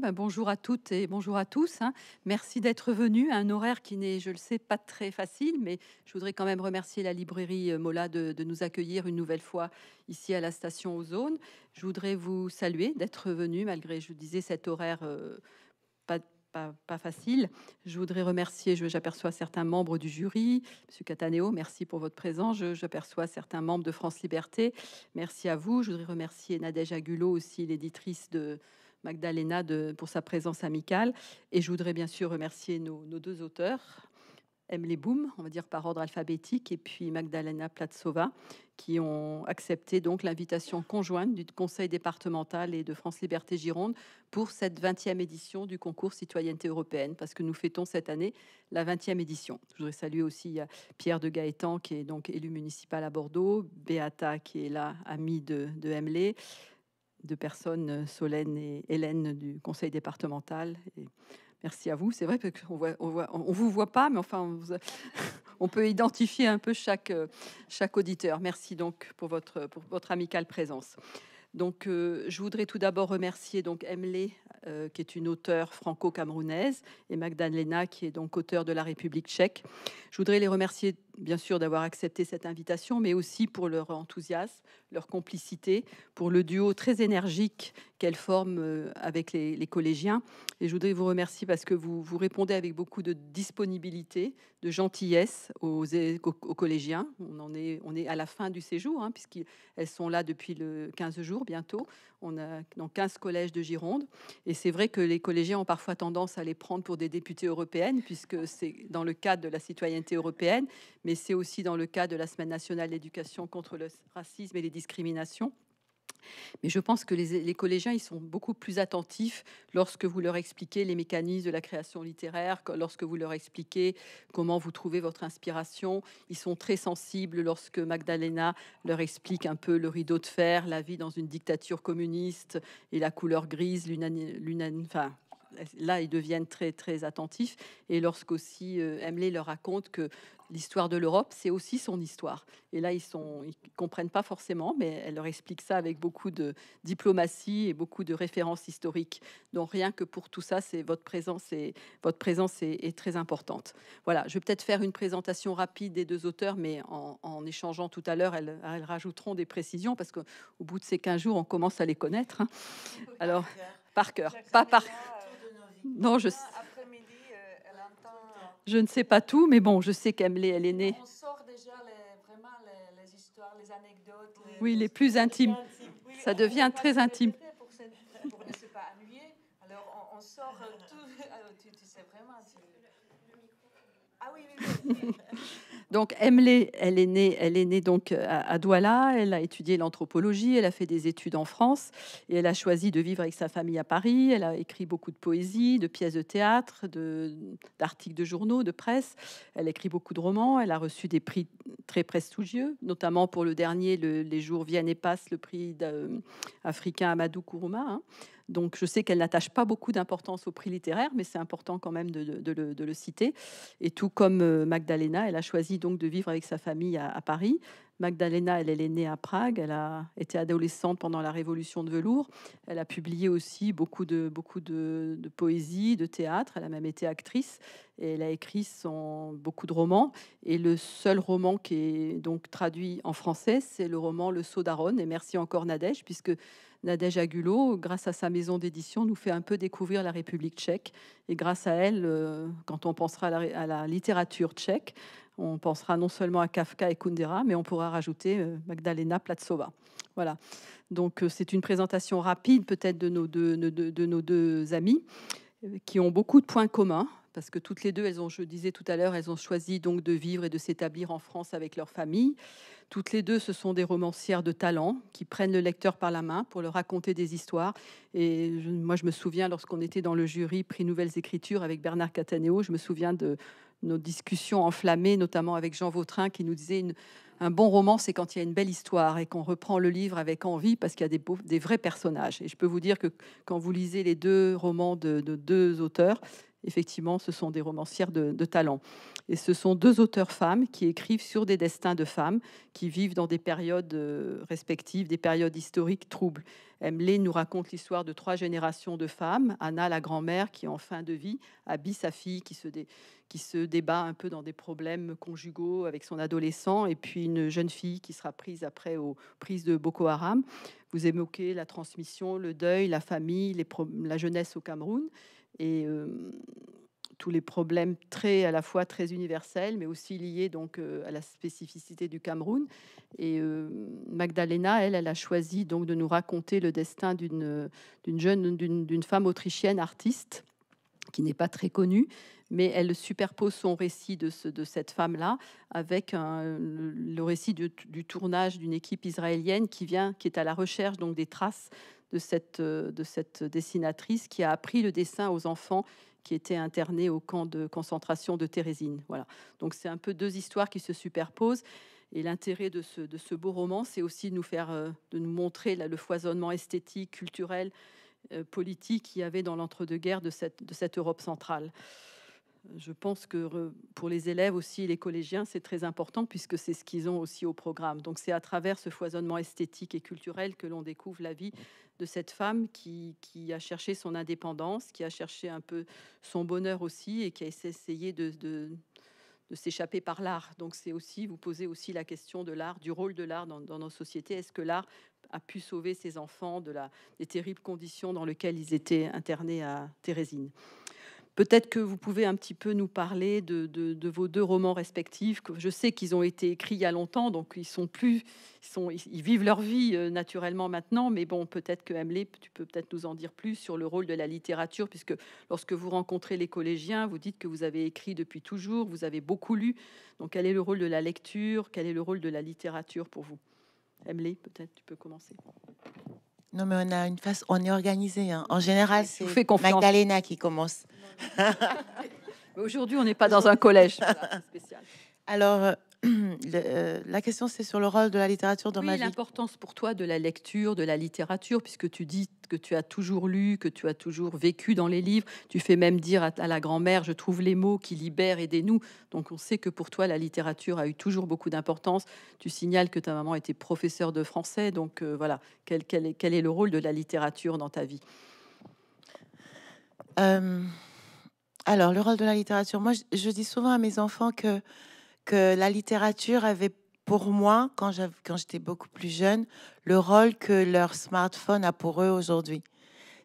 Ben, bonjour à toutes et bonjour à tous. Hein. Merci d'être venu à un horaire qui n'est, je le sais, pas très facile, mais je voudrais quand même remercier la librairie euh, Mola de, nous accueillir une nouvelle fois ici à la station Ozone. Je voudrais vous saluer d'être venu, malgré, je disais, cet horaire euh, pas pas, facile. Je voudrais remercier, j'aperçois certains membres du jury. Monsieur Cataneo, merci pour votre présence. J'aperçois certains membres de France Liberté. Merci à vous. Je voudrais remercier Nadège Agulot, aussi l'éditrice de, Magdalena pour sa présence amicale. Et je voudrais bien sûr remercier nos, deux auteurs, les Boum, on va dire par ordre alphabétique, et puis Magdalena Platsova, qui ont accepté donc l'invitation conjointe du Conseil départemental et de France Liberté Gironde pour cette 20e édition du concours Citoyenneté européenne, parce que nous fêtons cette année la 20e édition. Je voudrais saluer aussi euh, Pierre de Gaétan, qui est donc élu municipal à Bordeaux, Beata, qui est là, amie de, de de personnes, euh, Solène et Hélène du conseil départemental. Et merci à vous. C'est vrai qu'on voit, on voit, on vous voit pas, mais enfin, on, peut identifier un peu chaque, euh, chaque auditeur. Merci donc pour votre, pour votre amicale présence. Donc, euh, je voudrais tout d'abord remercier donc Emley, qui est une auteure franco-camerounaise, et Magdalena, qui est donc auteure de La République tchèque. Je voudrais les remercier bien sûr d'avoir accepté cette invitation, mais aussi pour leur enthousiasme, leur complicité, pour le duo très énergique qu'elles forment euh, avec les, collégiens. Et je voudrais vous remercier parce que vous, vous répondez avec beaucoup de disponibilité, de gentillesse aux, collégiens. On, en est, on est à la fin du séjour, hein, puisqu'elles sont là depuis le 15 jours bientôt. On a dans 15 collèges de Gironde. Et c'est vrai que les collégiens ont parfois tendance à les prendre pour des députés européennes, puisque c'est dans le cadre de la citoyenneté européenne, mais c'est aussi dans le cadre de la Semaine nationale d'éducation contre le racisme et les discriminations. Mais je pense que les, collégiens, ils sont beaucoup plus attentifs lorsque vous leur expliquez les mécanismes de la création littéraire, lorsque vous leur expliquez comment vous trouvez votre inspiration. Ils sont très sensibles lorsque Magdalena leur explique un peu le rideau de fer, la vie dans une dictature communiste et la couleur grise, l'unanimité là, ils deviennent très, très attentifs. Et lorsqu'aussi euh, Emily leur raconte que l'histoire de l'Europe, c'est aussi son histoire. Et là, ils sont, ils comprennent pas forcément, mais elle leur explique ça avec beaucoup de diplomatie et beaucoup de références historiques. Donc rien que pour tout ça, c'est votre présence et votre présence est, très importante. Voilà, je vais peut-être faire une présentation rapide des deux auteurs, mais en, échangeant tout à l'heure, elles, rajouteront des précisions parce qu'au bout de ces 15 jours, on commence à les connaître. Hein. Alors par cœur, pas par non, je... je ne sais pas tout, mais bon, je sais qu'Amélie, elle est née. On sort déjà les, vraiment les, les, histoires, les anecdotes. Les... oui, les plus intimes. Oui, ça devient très intime. Pour, pour ne pas ennuyer, alors on, on sort tout. Alors, ah, tu, tu, sais vraiment. Tu... Ah oui, oui. oui. Donc Emily, elle est née, elle est née donc euh, à, Douala. Elle a étudié l'anthropologie, elle a fait des études en France et elle a choisi de vivre avec sa famille à Paris. Elle a écrit beaucoup de poésie, de pièces de théâtre, d'articles de, journaux, de presse. Elle écrit beaucoup de romans. Elle a reçu des prix très prestigieux, notamment pour le dernier, les jours viennent et passent, le prix euh, africain Amadou Kourouma. Hein. Donc je sais qu'elle n'attache pas beaucoup d'importance au prix littéraire, mais c'est important quand même de, le, citer. Et tout comme euh, Magdalena, elle a choisi donc de vivre avec sa famille à, Paris. Magdalena, elle, est née à Prague, elle a été adolescente pendant la Révolution de velours, elle a publié aussi beaucoup de, poésie, de théâtre, elle a même été actrice elle a écrit beaucoup de romans. Et le seul roman qui est donc traduit en français, c'est le roman Le Saut d'Aronne, et merci encore Nadège, puisque Nadège Agulot, grâce à sa maison d'édition, nous fait un peu découvrir la République tchèque. Et grâce à elle, euh, quand on pensera à la, littérature tchèque, on pensera non seulement à Kafka et Kundera, mais on pourra rajouter euh, Magdalena Platsova. Voilà. Donc euh, c'est une présentation rapide peut-être de nos deux amis qui ont beaucoup de points communs parce que toutes les deux, elles ont, je disais tout à l'heure, elles ont choisi donc de vivre et de s'établir en France avec leur famille. Toutes les deux, ce sont des romancières de talent qui prennent le lecteur par la main pour leur raconter des histoires. Et moi, je me souviens lorsqu'on était dans le jury prix Nouvelles Écritures avec Bernard Cataneo, je me souviens de nos discussions enflammées, notamment avec Jean Vautrin, qui nous disait une, un bon roman, c'est quand il y a une belle histoire et qu'on reprend le livre avec envie parce qu'il y a des, des, vrais personnages. Et je peux vous dire que quand vous lisez les deux romans de, de deux auteurs, effectivement, ce sont des romancières de, talent. Et ce sont deux auteurs femmes qui écrivent sur des destins de femmes qui vivent dans des périodes euh, respectives, des périodes historiques troubles. Emily nous raconte l'histoire de trois générations de femmes. Anna, la grand-mère, qui en fin de vie, Abby, sa fille, qui se, débat un peu dans des problèmes conjugaux avec son adolescent, et puis une jeune fille qui sera prise après aux prises de Boko Haram. Vous évoquez la transmission, le deuil, la famille, la jeunesse au Cameroun et euh, tous les problèmes très à la fois très universels, mais aussi liés donc euh, à la spécificité du Cameroun. Et euh, Magdalena, elle, elle a choisi donc de nous raconter le destin d'une jeune d'une femme autrichienne artiste qui n'est pas très connue, mais elle superpose son récit de, cette femme-là avec le récit du, tournage d'une équipe israélienne qui vient, qui est à la recherche donc des traces de cette, de cette dessinatrice qui a appris le dessin aux enfants qui étaient internés au camp de concentration de Térésine. Voilà. Donc c'est un peu deux histoires qui se superposent. Et l'intérêt de ce, beau roman, c'est aussi de nous faire, euh, de nous montrer le foisonnement esthétique, culturel, euh, politique qu'il y avait dans l'entre-deux-guerres de de cette Europe centrale je pense que pour les élèves aussi, les collégiens, c'est très important puisque c'est ce qu'ils ont aussi au programme. Donc c'est à travers ce foisonnement esthétique et culturel que l'on découvre la vie de cette femme qui, a cherché son indépendance, qui a cherché un peu son bonheur aussi et qui a essayé de, s'échapper par l'art. Donc c'est aussi, vous posez aussi la question de l'art, du rôle de l'art dans, nos sociétés. Est-ce que l'art a pu sauver ses enfants de la, des terribles conditions dans lesquelles ils étaient internés à Thérésine Peut-être que vous pouvez un petit peu nous parler de, vos deux romans respectifs. je sais qu'ils ont été écrits il y a longtemps, donc ils sont plus, ils, sont, ils vivent leur vie euh, naturellement maintenant. Mais bon, peut-être que Emily, tu peux peut-être nous en dire plus sur le rôle de la littérature, puisque lorsque vous rencontrez les collégiens, vous dites que vous avez écrit depuis toujours, vous avez beaucoup lu. Donc, quel est le rôle de la lecture Quel est le rôle de la littérature pour vous Emily, peut-être tu peux commencer. Non, mais on a une face, on est organisé. Hein. En général, c'est Magdalena qui commence. Aujourd'hui, on n'est pas dans un collège. spécial. Alors, euh, euh, la question, c'est sur le rôle de la littérature dans ma vie. L'importance pour toi de la lecture, de la littérature, puisque tu dis que tu as toujours lu, que tu as toujours vécu dans les livres. Tu fais même dire à, la grand-mère, je trouve les mots qui libèrent, et dénouent. Donc on sait que pour toi, la littérature a eu toujours beaucoup d'importance. Tu signales que ta maman était professeure de français. Donc euh, voilà, quel, quel, est, quel, est, le rôle de la littérature dans ta vie euh, Alors, le rôle de la littérature, moi, je dis souvent à mes enfants que que la littérature avait pour moi, quand j'étais beaucoup plus jeune, le rôle que leur smartphone a pour eux aujourd'hui.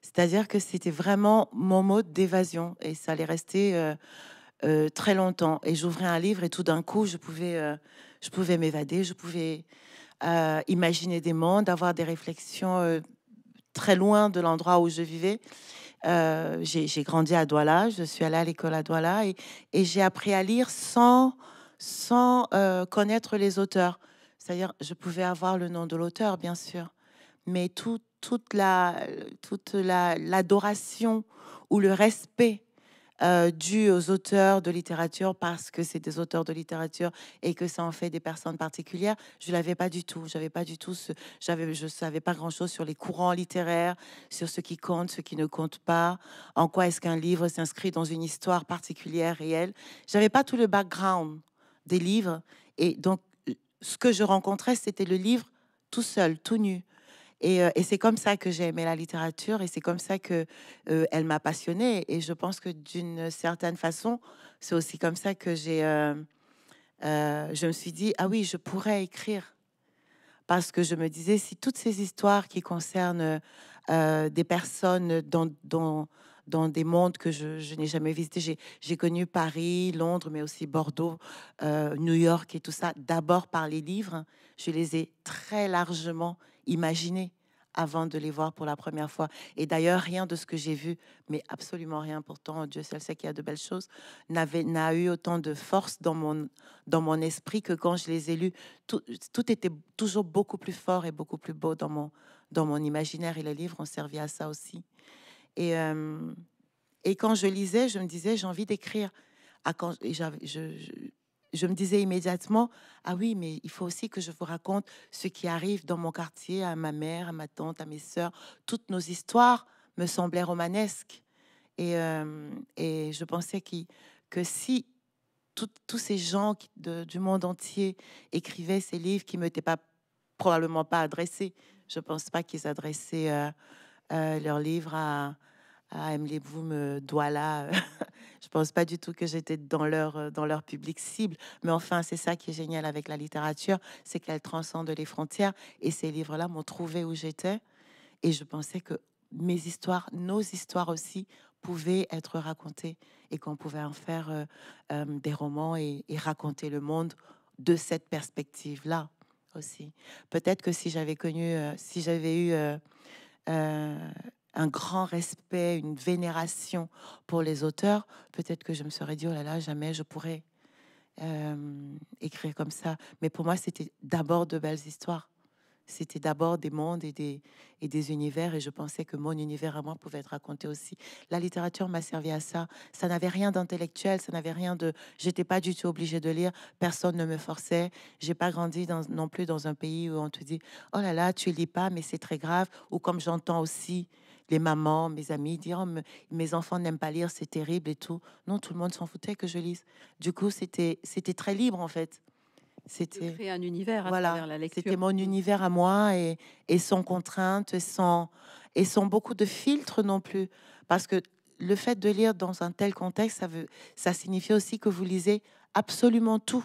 C'est-à-dire que c'était vraiment mon mode d'évasion et ça allait rester euh, euh, très longtemps. Et j'ouvrais un livre et tout d'un coup, je pouvais, euh, pouvais m'évader, je pouvais imaginer des mondes, avoir des réflexions très loin de l'endroit où je vivais. j'ai grandi à Douala, je suis allée à l'école à Douala et j'ai appris à lire sans sans euh, connaître les auteurs. C'est-à-dire, je pouvais avoir le nom de l'auteur, bien sûr, mais tout, toute la toute l'adoration ou le respect euh, dû aux auteurs de littérature parce que c'est des auteurs de littérature et que ça en fait des personnes particulières. Je l'avais pas du tout. J'avais pas du tout. Ce, j'avais, je savais pas grand chose sur les courants littéraires, sur ce qui compte, ce qui ne compte pas, en quoi est-ce qu'un livre s'inscrit dans une histoire particulière réelle. J'avais pas tout le background des livres. Et donc, ce que je rencontrais, c'était le livre tout seul, tout nu. Et, euh, et c'est comme ça que j'ai aimé la littérature et c'est comme ça que euh, elle m'a passionnée. Et je pense que d'une certaine façon, c'est aussi comme ça que j'ai, euh, je me suis dit ah oui, je pourrais écrire parce que je me disais si toutes ces histoires qui concernent des personnes dont dans dans des mondes que je, n'ai jamais visités. J'ai connu Paris, Londres, mais aussi Bordeaux, euh, New York et tout ça, d'abord par les livres. Je les ai très largement imaginés avant de les voir pour la première fois. Et d'ailleurs, rien de ce que j'ai vu, mais absolument rien, pourtant Dieu seul sait qu'il y a de belles choses, n'a eu autant de force dans mon, dans mon esprit que quand je les ai lus. Tout, était toujours beaucoup plus fort et beaucoup plus beau dans mon, dans mon imaginaire. Et les livres ont servi à ça aussi. Et, euh, et quand je lisais, je me disais, j'ai envie d'écrire. Ah, quand, je, me disais immédiatement, ah oui, mais il faut aussi que je vous raconte ce qui arrive dans mon quartier, à ma mère, à ma tante, à mes soeurs. Toutes nos histoires me semblaient romanesques. Et, euh, et je pensais que si tous ces gens du monde entier écrivaient ces livres qui ne m'étaient pas, probablement pas adressés, je ne pense pas qu'ils adressaient... Euh, euh, leur livre à, à Emily doit euh, Douala. je pense pas du tout que j'étais dans leur, euh, dans leur public cible. Mais enfin, c'est ça qui est génial avec la littérature, c'est qu'elle transcende les frontières. Et ces livres-là m'ont trouvé où j'étais. Et je pensais que mes histoires, nos histoires aussi, pouvaient être racontées et qu'on pouvait en faire des romans et, raconter le monde de cette perspective-là aussi. Peut-être que si j'avais connu, si j'avais eu euh, un grand respect, une vénération pour les auteurs, peut-être que je me serais dit, oh là là, jamais je pourrais euh, écrire comme ça. Mais pour moi, c'était d'abord de belles histoires. C'était d'abord des mondes et des, univers, et je pensais que mon univers à moi pouvait être raconté aussi. La littérature m'a servi à ça. Ça n'avait rien d'intellectuel, ça n'avait rien de. J'étais pas du tout obligée de lire, personne ne me forçait. J'ai pas grandi dans, non plus dans un pays où on te dit Oh là là, tu lis pas, mais c'est très grave, ou comme j'entends aussi les mamans, mes amis dire oh, mes enfants n'aiment pas lire, c'est terrible et tout. Non, tout le monde s'en foutait que je lise. Du coup, c'était c'était très libre en fait. C'était créer un univers à voilà, la lecture. C'était mon mm. univers à moi et, et sans contraintes sans, et sans beaucoup de filtres non plus. Parce que le fait de lire dans un tel contexte, ça, veut, ça signifie aussi que vous lisez absolument tout.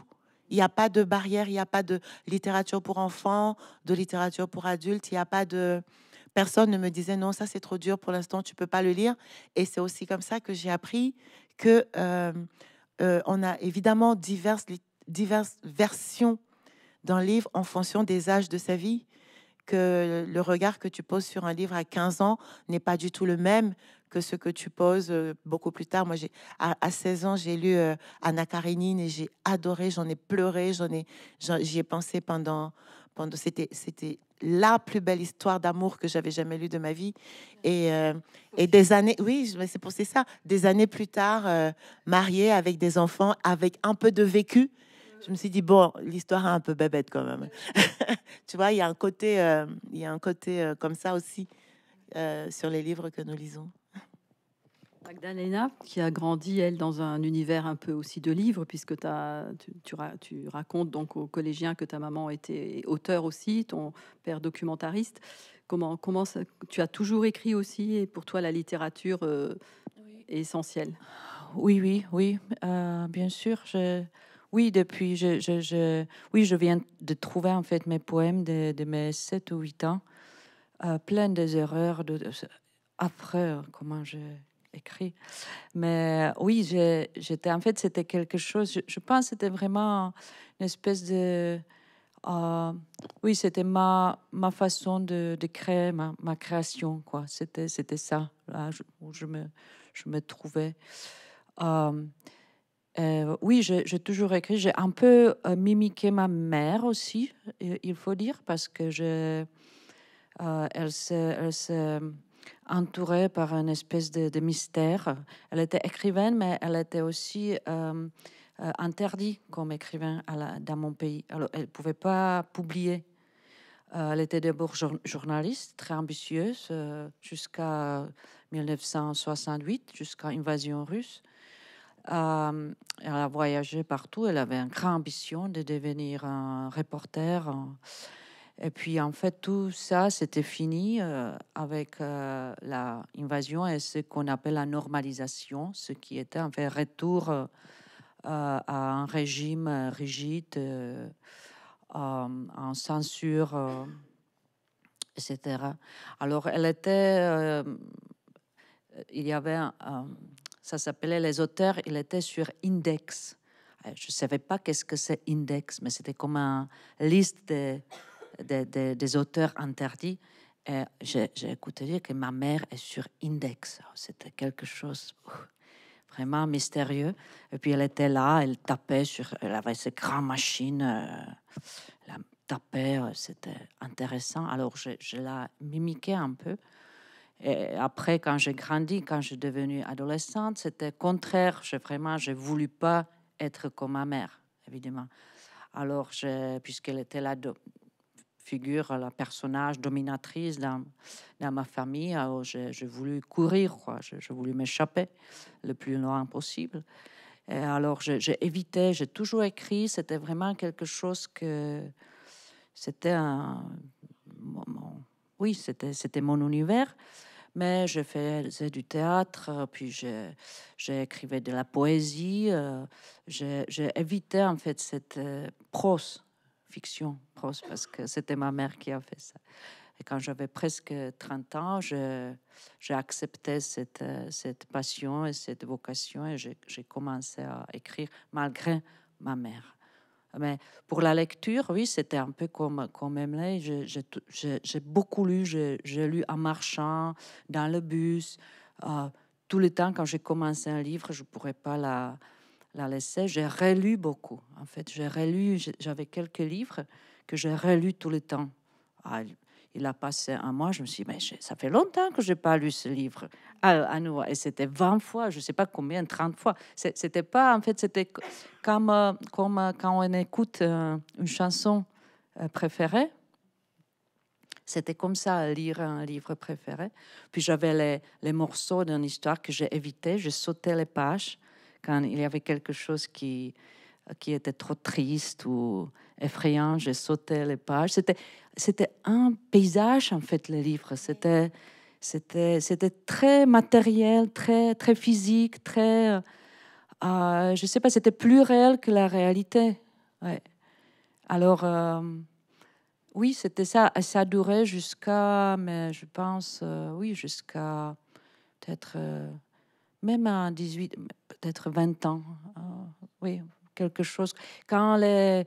Il n'y a pas de barrière, il n'y a pas de littérature pour enfants, de littérature pour adultes, il n'y a pas de... Personne ne me disait non, ça c'est trop dur pour l'instant, tu peux pas le lire. Et c'est aussi comme ça que j'ai appris que euh, euh, on a évidemment diverses diverses versions d'un livre en fonction des âges de sa vie. Que le regard que tu poses sur un livre à 15 ans n'est pas du tout le même que ce que tu poses euh, beaucoup plus tard. Moi, j'ai à, 16 ans, j'ai lu euh, Anna Karénine et j'ai adoré, j'en ai pleuré, j'en ai, j'y ai pensé pendant, pendant. C'était, c'était la plus belle histoire d'amour que j'avais jamais lue de ma vie. Et, euh, des années, oui, c'est pour ça. Des années plus tard, mariée avec des enfants, avec un peu de vécu je me suis dit, bon, l'histoire est un peu bébête quand même. tu vois, il y a un côté, euh, il y a un côté euh, comme ça aussi euh, sur les livres que nous lisons. Magdalena, qui a grandi, elle, dans un univers un peu aussi de livres, puisque tu, tu, racontes donc aux collégiens que ta maman était auteur aussi, ton père documentariste. Comment, comment tu as toujours écrit aussi, et pour toi, la littérature est essentielle Oui, oui, oui, bien sûr. Je, oui, depuis, je, oui, je viens de trouver en fait mes poèmes de, mes 7 ou 8 ans, euh, plein des erreurs de, comment j'ai écrit. Mais oui, j'étais en fait, c'était quelque chose, je, pense c'était vraiment une espèce de... Euh, oui, c'était ma, ma façon de, créer, ma, création, quoi. C'était, c'était ça, là, où je me, je me trouvais. Euh, euh, oui, j'ai toujours écrit. J'ai un peu euh, mimiqué ma mère aussi, euh, il faut dire, parce que elle s'est entourée par une espèce de, mystère. Elle était écrivaine, mais elle était aussi interdite comme écrivain à dans mon pays. Alors, elle ne pouvait pas publier. elle était d'abord journaliste, très ambitieuse, jusqu'à 1968, jusqu'à l'invasion russe. Euh, elle a voyagé partout. Elle avait une grande ambition de devenir un reporter. Euh, et puis, en fait, tout ça, c'était fini euh, avec la l'invasion et ce qu'on appelle la normalisation, ce qui était un fait retour à un régime rigide, en censure, etc. Alors, elle était il y avait ça s'appelait Les auteurs. Il était sur Index. Euh, je ne savais pas qu'est-ce que c'est Index, mais c'était comme une liste des auteurs interdits. Et j'ai, écouté dire que ma mère est sur Index. C'était quelque chose vraiment mystérieux. Et puis elle était là, elle tapait sur, elle avait cette grande machine, euh, elle tapait, euh, c'était intéressant. Alors je, je, la mimiquais un peu. Et après, quand j'ai grandi, quand je suis devenue adolescente, c'était contraire. Je, vraiment, je voulu pas être comme ma mère, évidemment. Alors, puisqu'elle était la figure, la personnage dominatrice dans, ma famille, j'ai voulu courir, quoi. Je, voulais m'échapper le plus loin possible. Et alors, j'ai évité, j'ai toujours écrit. C'était vraiment quelque chose que... C'était un oui, c'était mon univers. Mais je faisais du théâtre, puis j'écrivais de la poésie. Euh, J'évitais J'ai évité en fait cette euh, prose, fiction prose, parce que c'était ma mère qui a fait ça. Et quand j'avais presque 30 ans, j'ai accepté euh, cette, passion et cette vocation et j'ai commencé à écrire malgré ma mère. Mais pour la lecture, oui, c'était un peu comme, comme J'ai beaucoup lu. J'ai lu en marchant, dans le bus. Euh, tout le temps, quand j'ai commencé un livre, je ne pourrais pas la, la laisser. J'ai relu beaucoup. En fait, j'ai relu. J'avais quelques livres que j'ai relus tout le temps. Ah, il a passé un mois. Je me suis dit, mais ça fait longtemps que je n'ai pas lu ce livre à, nouveau. Et c'était 20 fois, je ne sais pas combien, 30 fois. C'était pas, en fait, c'était comme, euh, comme euh, quand on écoute euh, une chanson préférée. C'était comme ça, lire un livre préféré. Puis j'avais les, morceaux d'une histoire que j'ai évité. Je sautais les pages quand il y avait quelque chose qui, qui était trop triste ou effrayant. J'ai sauté les pages. C'était, c'était un paysage, en fait, le livre. C'était, c'était, c'était très matériel, très, très physique, très. Euh, euh je sais pas, c'était plus réel que la réalité. Alors, euh, oui, c'était ça. Ça a duré jusqu'à, mais je pense, euh, oui, jusqu'à peut-être même à 18, peut-être 20 ans. oui, quelque chose. Quand les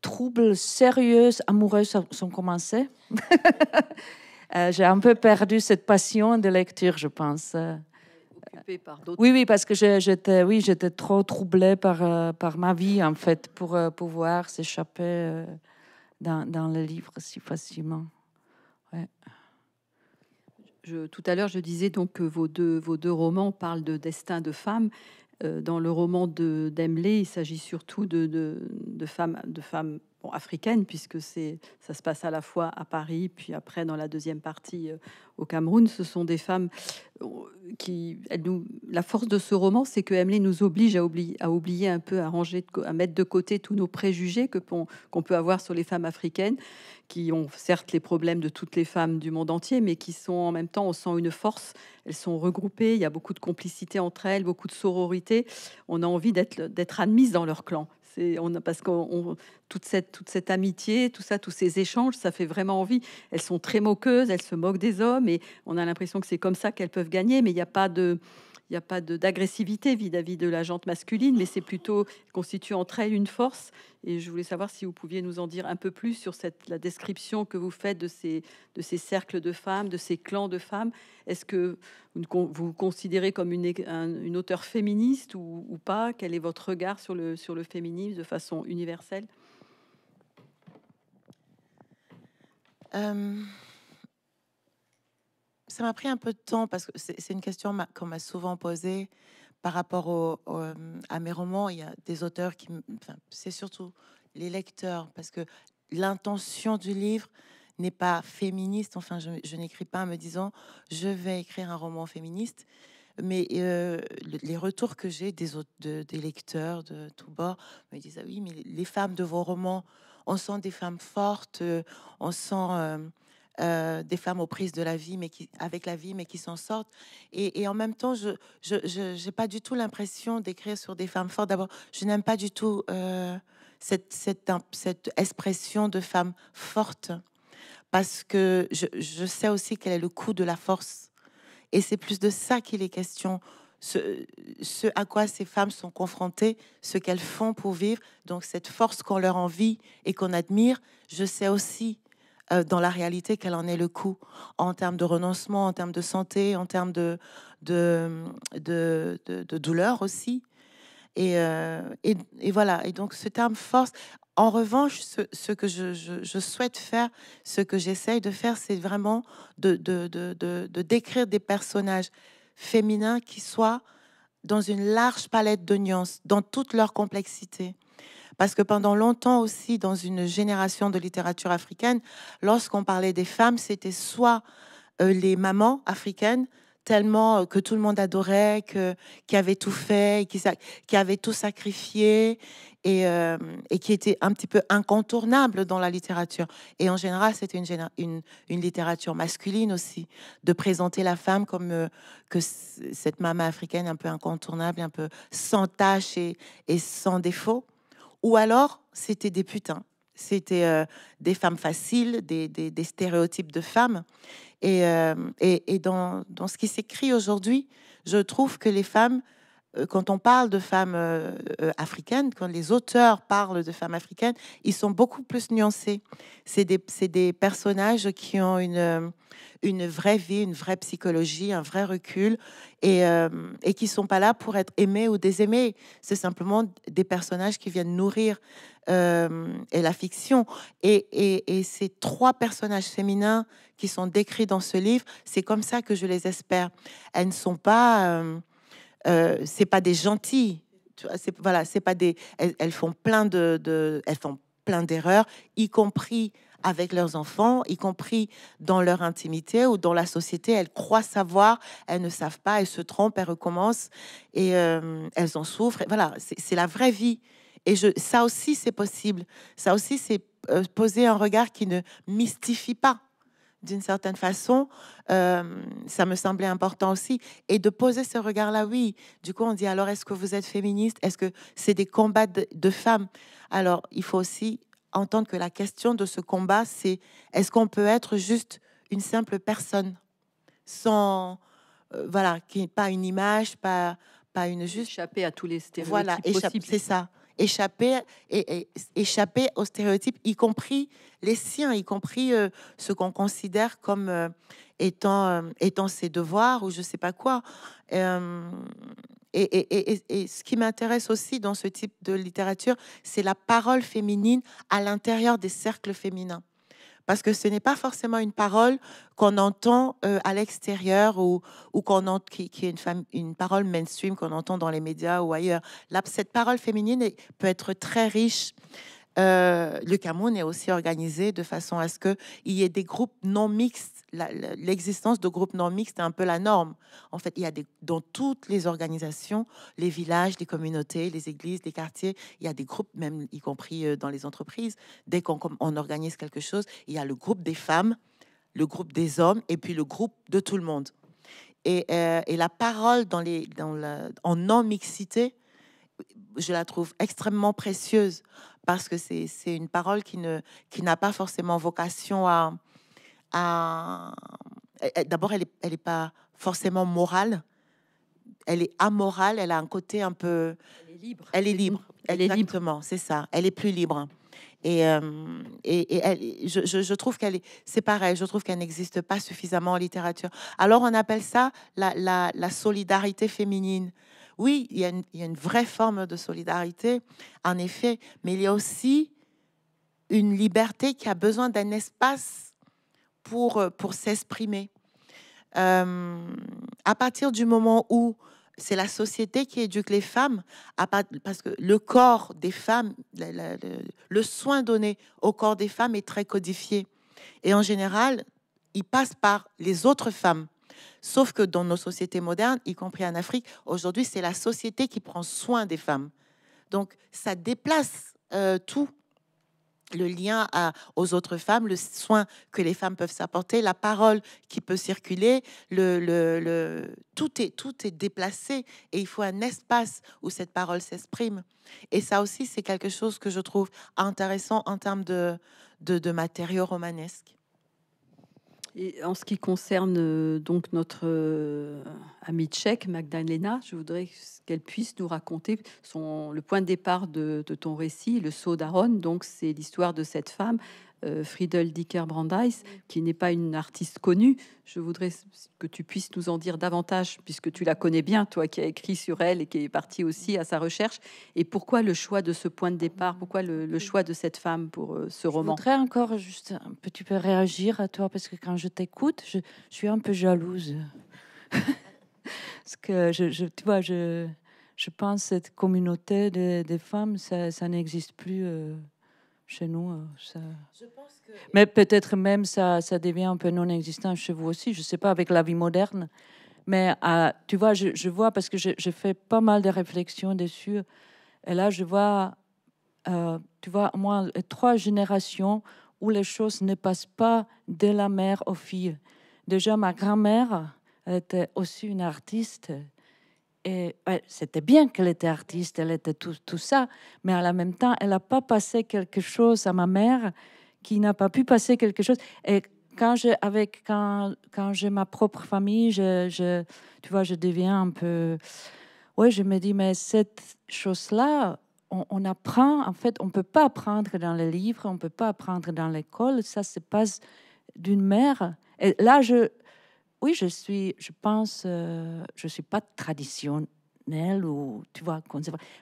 troubles sérieux amoureux sont commencés. Euh, j'ai un peu perdu cette passion de lecture, je pense. Oui, parce que j'étais, oui, j'étais trop troublée par, euh, par ma vie, en fait, pour euh, pouvoir s'échapper dans, dans le livre si facilement. tout à l'heure, je disais donc que vos deux, vos deux romans parlent de destin de femmes. Euh, dans le roman de il s'agit surtout de, femmes, de femmes africaines puisque c'est, ça se passe à la fois à Paris, puis après dans la deuxième partie euh, au Cameroun. Ce sont des femmes euh, qui, nous, la force de ce roman, c'est que Emily nous oblige à oublier, à oublier un peu, à ranger, à mettre de côté tous nos préjugés que qu'on peut avoir sur les femmes africaines, qui ont certes les problèmes de toutes les femmes du monde entier, mais qui sont en même temps, on sent une force. Elles sont regroupées, il y a beaucoup de complicité entre elles, beaucoup de sororité. On a envie d'être d'être admise dans leur clan on parce qu'on toute cette toute cette amitié, tout ça, tous ces échanges, ça fait vraiment envie. Elles sont très moqueuses, elles se moquent des hommes et on a l'impression que c'est comme ça qu'elles peuvent gagner, mais il n'y a pas de il n'y a pas d'agressivité vis-à-vis de la jante masculine, mais c'est plutôt constitue entre elles une force. Et je voulais savoir si vous pouviez nous en dire un peu plus sur cette, la description que vous faites de ces, de ces cercles de femmes, de ces clans de femmes. Est-ce que vous vous considérez comme une, une auteure féministe ou, pas Quel est votre regard sur le, sur le féminisme de façon universelle euh, ça m'a pris un peu de temps parce que c'est une question qu'on m'a souvent posée par rapport euh, à mes romans. Il y a des auteurs qui, c'est surtout les lecteurs parce que l'intention du livre n'est pas féministe. Enfin, je, n'écris pas en me disant je vais écrire un roman féministe. Mais euh, les retours que j'ai des, des lecteurs de tout bord me disent ah oui, mais les femmes de vos romans, on sent des femmes fortes, euh, on sent euh, des femmes aux prises de la vie, mais qui, avec la vie, mais qui s'en sortent. Et, en même temps, je n'ai pas du tout l'impression d'écrire sur des femmes fortes. D'abord, je n'aime pas du tout euh, cette, expression de femme forte parce que je, sais aussi quel est le coût de la force. Et c'est plus de ça qu'il est question. Ce, ce, à quoi ces femmes sont confrontées, ce qu'elles font pour vivre, donc cette force qu'on leur envie et qu'on admire, je sais aussi euh, dans la réalité, quel en est le coût en termes de renoncement, en termes de santé, en termes de, de, douleur aussi. Euh, et, voilà, et donc ce terme force, en revanche, ce, que je, souhaite faire, ce que j'essaye de faire, c'est vraiment de, de décrire des personnages féminins qui soient dans une large palette de nuances, dans toute leur complexité. Parce que pendant longtemps aussi, dans une génération de littérature africaine, lorsqu'on parlait des femmes, c'était soit euh, les mamans africaines, tellement euh, que tout le monde adorait, que, qui avait tout fait, qui, qui avait tout sacrifié et, euh, qui était un petit peu incontournable dans la littérature. Et en général, c'était une, une, littérature masculine aussi, de présenter la femme comme que cette maman africaine un peu incontournable, un peu sans tâche et sans défaut. Ou alors, c'était des putains. C'était euh, des femmes faciles, des, stéréotypes de femmes. Et, euh, dans, ce qui s'écrit aujourd'hui, je trouve que les femmes euh, quand on parle de femmes euh, euh, africaines, quand les auteurs parlent de femmes africaines, ils sont beaucoup plus nuancés. C'est des, des, personnages qui ont une, une vraie vie, une vraie psychologie, un vrai recul, et, qui ne sont pas là pour être aimés ou désaimés. C'est simplement des personnages qui viennent nourrir et la fiction. Et, ces trois personnages féminins qui sont décrits dans ce livre, c'est comme ça que je les espère. Elles ne sont pas... Euh, c'est pas des gentils. voilà, c'est pas des. Elles, font plein de, elles font plein d'erreurs, y compris avec leurs enfants, y compris dans leur intimité ou dans la société. Elles croient savoir, elles ne savent pas, elles se trompent, elles recommencent et euh, elles en souffrent. voilà, c'est, la vraie vie. Et je, ça aussi, c'est possible. Ça aussi, c'est euh, poser un regard qui ne mystifie pas d'une certaine façon, euh, ça me semblait important aussi. Et de poser ce regard-là, oui. Du coup, on dit alors, est-ce que vous êtes féministe Est-ce que c'est des combats de, femmes Alors, il faut aussi entendre que la question de ce combat, c'est est-ce qu'on peut être juste une simple personne sans, euh, voilà, qui n'est pas une image, pas, pas une juste. Échapper à tous les stéréotypes. Voilà, c'est ça échapper, et, échapper aux stéréotypes, y compris les siens, y compris euh, ce qu'on considère comme euh, étant, euh, étant ses devoirs ou je ne sais pas quoi. et ce qui m'intéresse aussi dans ce type de littérature, c'est la parole féminine à l'intérieur des cercles féminins parce que ce n'est pas forcément une parole qu'on entend euh, à l'extérieur ou, ou qu'on entend, qui, est une, parole mainstream qu'on entend dans les médias ou ailleurs. cette parole féminine peut être très riche. Euh, le Cameroun est aussi organisé de façon à ce qu'il y ait des groupes non mixtes. L'existence de groupes non mixtes est un peu la norme. En fait, il y a dans toutes les organisations, les villages, les communautés, les églises, les quartiers, il y a des groupes, même y compris euh, dans les entreprises. Dès qu'on organise quelque chose, il y a le groupe des femmes, le groupe des hommes et puis le groupe de tout le monde. Et, euh, la parole en non-mixité, je la trouve extrêmement précieuse parce que c'est une parole qui n'a qui pas forcément vocation à... à D'abord, elle n'est elle pas forcément morale. Elle est amorale, elle a un côté un peu... Elle est libre. Elle est libre, exactement, c'est ça. Elle est plus libre. Et, euh, et, et je, je, je, trouve qu'elle est... C'est pareil, je trouve qu'elle n'existe pas suffisamment en littérature. Alors, on appelle ça la, la, la solidarité féminine. Oui, il y, a une, vraie forme de solidarité, en effet, mais il y a aussi une liberté qui a besoin d'un espace pour, euh, pour s'exprimer. Euh, à partir du moment où c'est la société qui éduque les femmes, à parce que le corps des femmes, le, soin donné au corps des femmes est très codifié. Et en général, il passe par les autres femmes Sauf que dans nos sociétés modernes, y compris en Afrique, aujourd'hui, c'est la société qui prend soin des femmes. Donc, ça déplace euh, tout le lien à, aux autres femmes, le soin que les femmes peuvent s'apporter, la parole qui peut circuler, tout, est, tout est déplacé et il faut un espace où cette parole s'exprime. Et ça aussi, c'est quelque chose que je trouve intéressant en termes de, de, de matériaux romanesques en ce qui concerne euh, donc notre euh, amie tchèque, Magdalena, je voudrais qu'elle puisse nous raconter son, le point de départ de, de ton récit, le saut d'Aaron. Donc, c'est l'histoire de cette femme euh, Friedel Dicker Brandeis, mm. qui n'est pas une artiste connue. Je voudrais que tu puisses nous en dire davantage, puisque tu la connais bien, toi qui as écrit sur elle et qui est partie aussi à sa recherche. Et pourquoi le choix de ce point de départ mm. Pourquoi le, choix de cette femme pour euh, ce roman Je voudrais encore juste un petit peu réagir à toi, parce que quand je t'écoute, je, suis un peu jalouse. parce que, je, tu vois, je, pense que cette communauté des, femmes, ça, n'existe plus. Euh, chez nous. Euh, Mais peut-être même ça, ça devient un peu non existant chez vous aussi, je ne sais pas, avec la vie moderne. Mais euh, tu vois, je, vois, parce que je fais pas mal de réflexions dessus, et là, je vois, euh, tu vois, moi, trois générations où les choses ne passent pas de la mère aux filles. Déjà, ma grand-mère était aussi une artiste c'était bien qu'elle était artiste, elle était tout, tout, ça, mais à la même temps, elle n'a pas passé quelque chose à ma mère qui n'a pas pu passer quelque chose. Et quand j'ai avec quand, quand j'ai ma propre famille, je, tu vois, je deviens un peu, ouais, je me dis mais cette chose-là, on, apprend en fait, on peut pas apprendre dans les livres, on peut pas apprendre dans l'école, ça se passe d'une mère. Et là, je oui, je suis, je pense, euh, je suis pas traditionnelle ou, tu vois,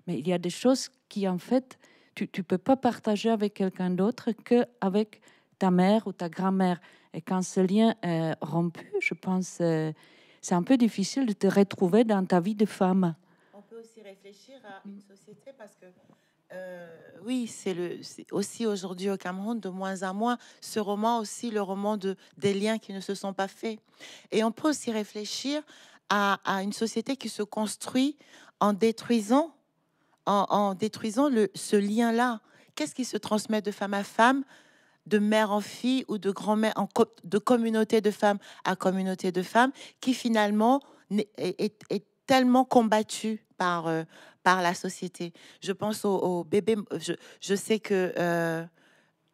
mais il y a des choses qui, en fait, tu ne peux pas partager avec quelqu'un d'autre qu'avec ta mère ou ta grand-mère. Et quand ce lien est rompu, je pense, euh, c'est un peu difficile de te retrouver dans ta vie de femme. On peut aussi réfléchir à une mm. société parce que euh, oui, c'est aussi aujourd'hui au Cameroun de moins en moins ce roman aussi le roman des liens qui ne se sont pas faits. Et on peut aussi réfléchir à, une société qui se construit en détruisant en, détruisant ce lien-là. Qu'est-ce qui se transmet de femme à femme, de mère en fille ou de grand-mère en de communauté de femmes à communauté de femmes, qui finalement est tellement combattue par, par la société. Je pense aux, bébé bébés. Je, sais que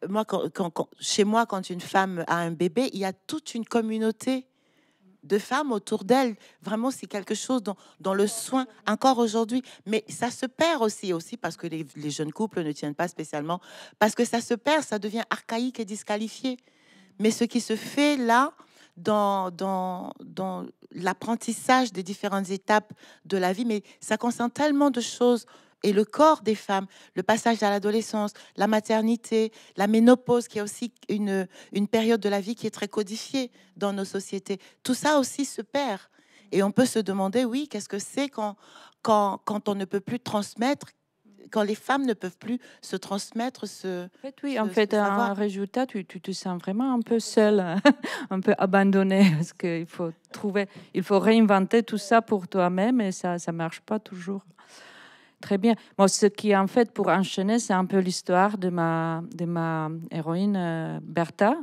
moi, chez moi, quand une femme a un bébé, il y a toute une communauté de femmes autour d'elle. Vraiment, c'est quelque chose dans, le soin, encore aujourd'hui. Mais ça se perd aussi, aussi parce que les, jeunes couples ne tiennent pas spécialement. Parce que ça se perd, ça devient archaïque et disqualifié. Mais ce qui se fait là, dans, l'apprentissage des différentes étapes de la vie, mais ça concerne tellement de choses et le corps des femmes, le passage à l'adolescence, la maternité, la ménopause, qui est aussi une, une période de la vie qui est très codifiée dans nos sociétés. Tout ça aussi se perd. Et on peut se demander, oui, qu'est-ce que c'est quand, quand on ne peut plus transmettre quand les femmes ne peuvent plus se transmettre ce. En fait, oui, en fait, un résultat, tu, te sens vraiment un peu seule, un peu abandonnée, parce qu'il faut trouver, il faut réinventer tout ça pour toi-même et ça, ça marche pas toujours. Très bien. Moi, ce qui, en fait, pour enchaîner, c'est un peu l'histoire de ma, de ma héroïne euh, Bertha,